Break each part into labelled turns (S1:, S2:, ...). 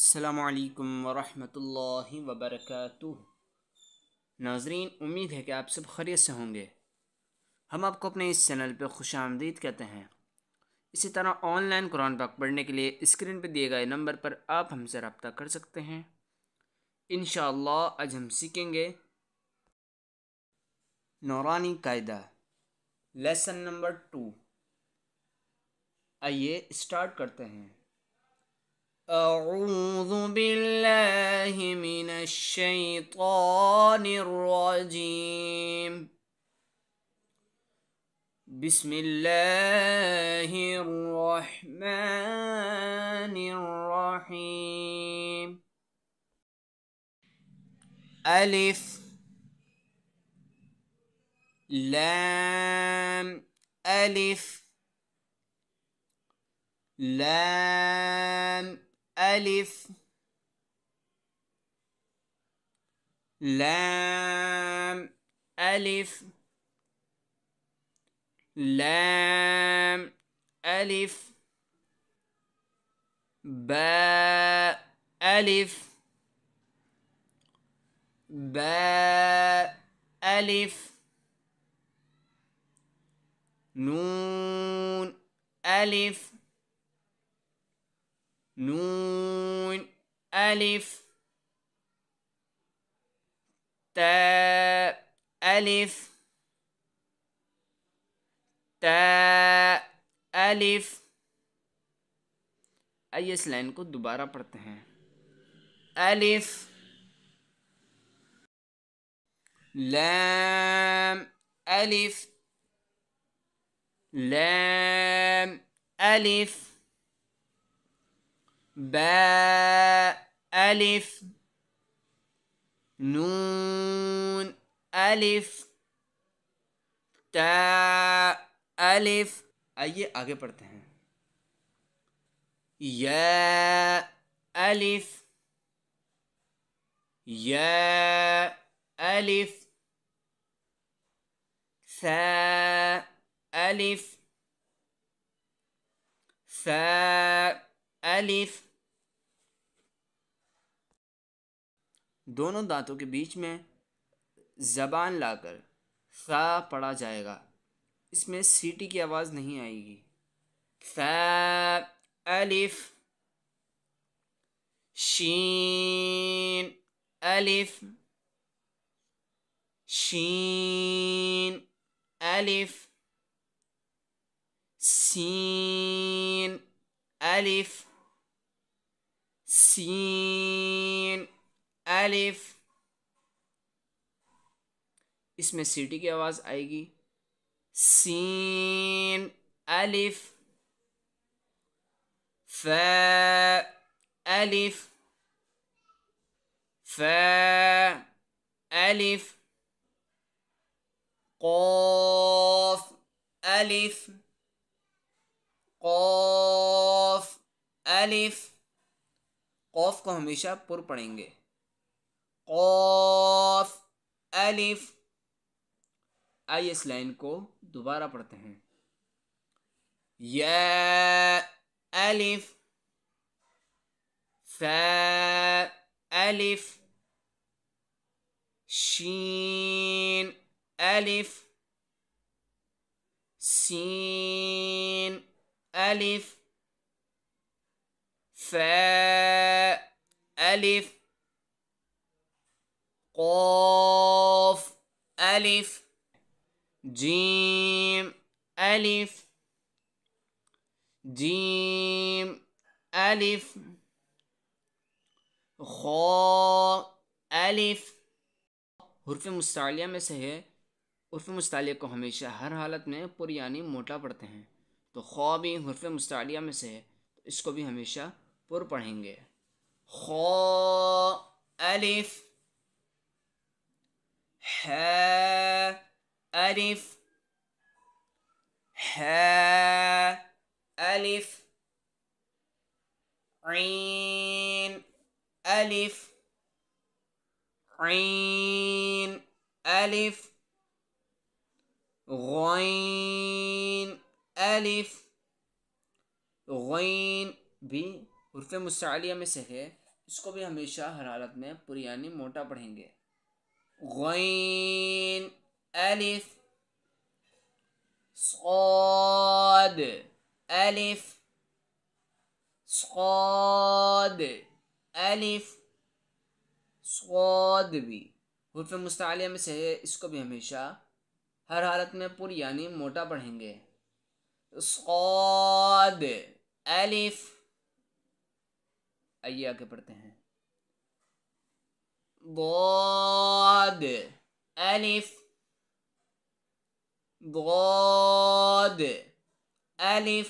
S1: السلام علیکم ورحمۃ اللہ وبرکاتہ ناظرین امید ہے کہ آپ سب خرید سے ہوں گے ہم آپ کو اپنے اس چینل پہ خوش آمدید کہتے ہیں اسی طرح آن لائن قرآن پاک پڑھنے کے لیے اسکرین پہ دیے گئے نمبر پر آپ ہم سے رابطہ کر سکتے ہیں انشاءاللہ اللہ آج ہم سیکھیں گے Noorani Qaida lesson number two آئیے اسٹارٹ کرتے ہیں أعوذ بالله من الشيطان الرجيم بسم الله الرحمن الرحيم ألف لام ألف لام ألف لام ألف لام ألف باء ألف باء ألف نون ألف نون الف تا الف تا الف آئیے اس لائن کو دوبارہ پڑھتے ہیں الف لام الف لام الف الف نون الف تا الف آئیے آگے پڑھتے ہیں یا الف یا سا الف سا الف دونوں دانتوں کے بیچ میں زبان لا کر خا پڑا جائے گا اس میں سیٹی کی آواز نہیں آئے گی خی الف شین الف شین الف سین الف سین الف اس میں سیٹی کی آواز آئے گی سین الف ف الف قاف الف قاف الف قوف کو ہمیشہ پر پڑھیں گے الف آئیے اس لائن کو دوبارہ پڑھتے ہیں یا الف فا الف شین الف سین الف فا الف الف جیم الف جیم الف خا الف حرف مستعلیہ میں سے ہے حرف مستعلیہ کو ہمیشہ ہر حالت میں پر یعنی موٹا پڑھتے ہیں تو بھی حرف مستعلیہ میں سے ہے اس کو بھی ہمیشہ پر پڑھیں گے الف ح ح ألف ألف ألف ألف عين عين غين ألف ایلفین بھی حرف مستعلیہ میں سے ہے اس کو بھی ہمیشہ ہر حالت میں پر یعنی موٹا پڑھیں گے بھی حرف مستعلیہ میں سے اس کو بھی ہمیشہ ہر حالت میں پر یعنی موٹا پڑھیں گے صاد الف آئیے آگے پڑھتے ہیں ضاد ضاد ألف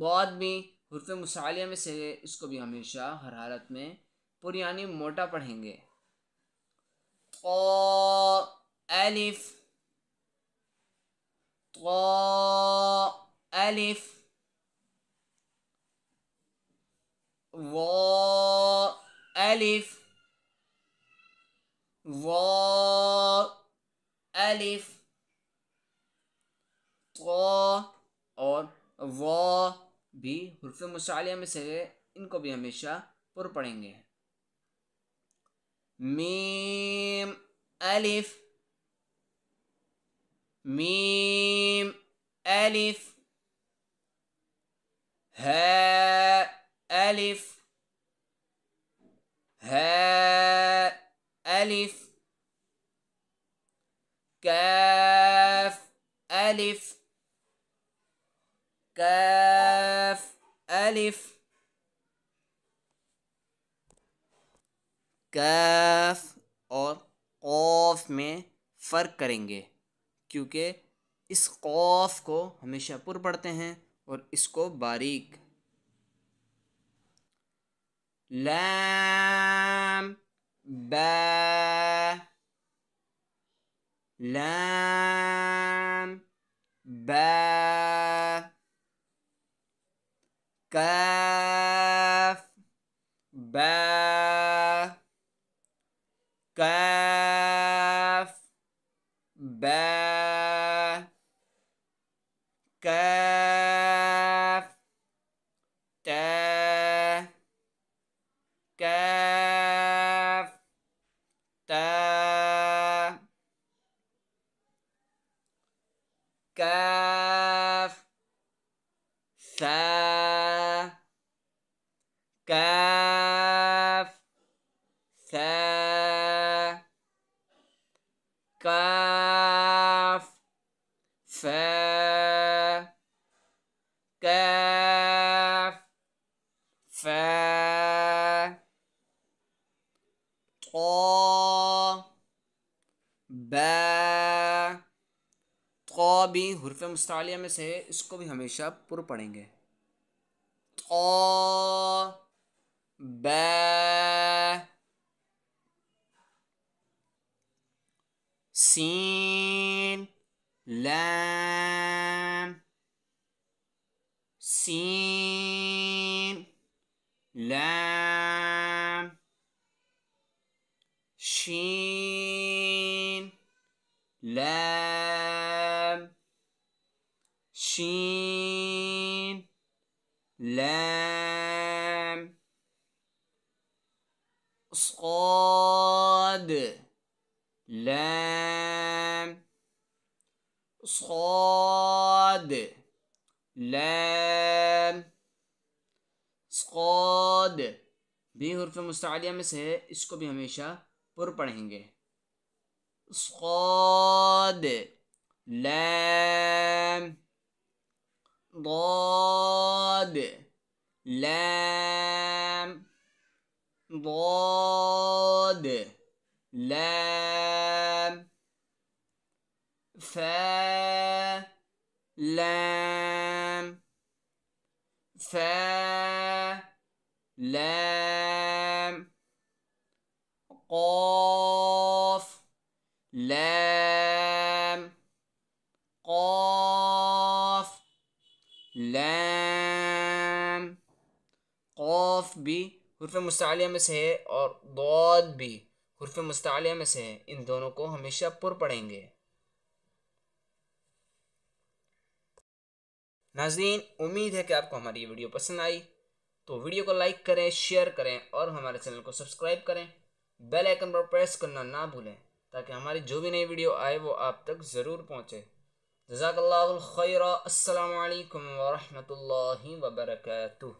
S1: ضاد بھی حرف مسالیہ میں سے اس کو بھی ہمیشہ ہر حالت میں یعنی موٹا پڑھیں گے ألف و ألف, و ألف و قو اور و بھی حرف مصالحہ میں سے ان کو بھی ہمیشہ پر پڑھیں گے میم الف میم الف ہے الف کاف اور قوف میں فرق کریں گے کیونکہ اس قوف کو ہمیشہ پر پڑھتے ہیں اور اس کو باریک
S2: لام با لام ba بے
S1: بھی حرف مستعلیہ میں سے اس کو بھی ہمیشہ پر پڑھیں گے
S2: ق بے سین لین سین لام شين لام شين لام صاد
S1: لام صاد لام سقود بھی حرف مستعلیہ میں سے ہے اس کو بھی ہمیشہ پر پڑھیں گے سقود لام ضاد
S2: لام ضاد لام فا لام فا لام
S1: لام قاف قاف بھی حرف مستعلیہ میں سے ہے اور ضاد بھی حرف مستعلیہ میں سے ہے ان دونوں کو ہمیشہ پر پڑھیں گے ناظرین امید ہے کہ آپ کو ہماری یہ ویڈیو پسند آئی تو ویڈیو کو لائک کریں شیئر کریں اور ہمارے چینل کو سبسکرائب کریں بیل بیلائکن پر پریس کرنا نہ بھولیں تاکہ ہماری جو بھی نئی ویڈیو آئے وہ آپ تک ضرور پہنچے جزاک اللہ الخیر السلام علیکم ورحمۃ اللہ وبرکاتہ